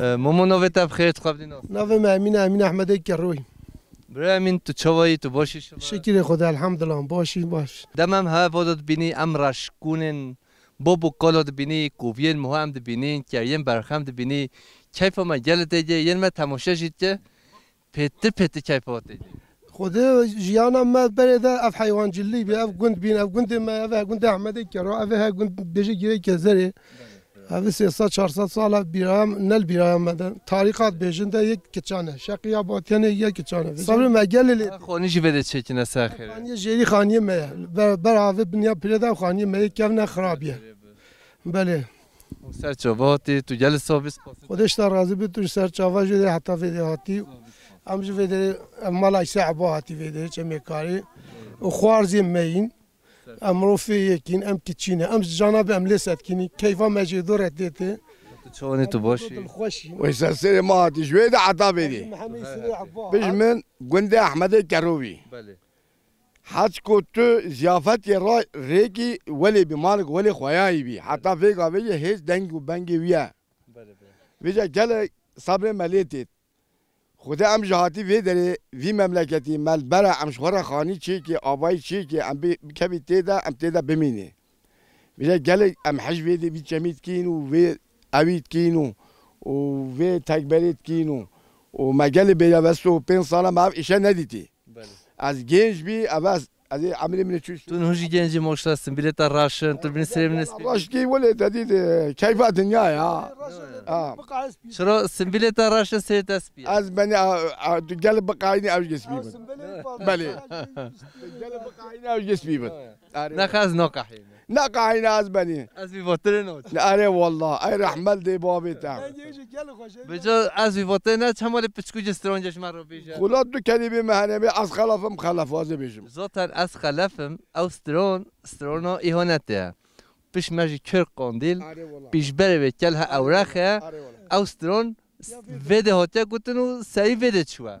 Momo noveta bxir tqabdin. Nave me مامین Amin Ahmadi روی برای امین تو چوایی تو باشی شما شکر خدا الحمدلله باشی باش دمم ها بودت بینی امرش کنن بابو کالات بینی کویل مهامد بینی یه برخم بینی کیف ما گل دیگه یه ما تماشا که پتی پتی کیف خدا جیانم ما برده اف حیوان جلی بی اف گند بین اف گند ما اف گند احمدی کرو اف گند بجی گیره که اوی سه سال چهار سال بیایم نل بیایم مدن تاریخات بیشند یک کچانه شقی آبادیان یک کچانه سال مگل لی خانی جی بده چه کنه سخیره خانی جیری خانی می بر بر آوی بنیا پیدا خانی می کم خرابیه بله سر چواتی تو جل سابس خودش تا رازی بی تو سر جدی شده حتی ویده هاتی امش ویده مال ایسه عبا هاتی ویده چه میکاری خوارزی مین امروفی یکین ام کچینه ام جانب ام لسد کینی کیفا مجدورت دیته تشوني تبوشي ويسلسل ما تجويد عطابي دي بجمن قند احمد الكروبي حاج كوتو زيافات يرا ريكي ولي بمالك ولي خواياي بي حتى فيك بيجي هيز دنج وبنج ويا بيجي جل صبر مليتت خدا ام جهاتی وی داره وی مملکتی مل برا ام شوهر خانی چی که آبای چی که ام کمی تیدا ام تیدا بمینه میشه گل ام حج وی دی چمید کینو وی اوید کینو و وی تکبرید کینو و مگل بیابست و پین سالم اب ایشه ندیتی بله. از گنج بی از ازی عملی من چیش تو نوشی گنجی مشتاستن بلیت راشن تو بین سریم نس راش کی ولی دادی کیف دنیا یا چرا سن بلیت راشن سیت اس بی از من گل بقاینی اوج گس بی بله گل بقاینی اوج گس بی نخز نقحی نقعين ازبني ازبي فوترنوت اري والله اي رحمل دي بابي تام بجا ازبي فوترنوت همال بتسكو جسترونجش مرة بيجا خلات دو كلمة مهنمي از خلافم خلاف وازي بيجم زوتر از خلفم او سترون سترونو ایهانته پیش مجی کر قاندیل پیش بره به کل ها اوراخه او سترون وده هاته گوتن و سری وده چوه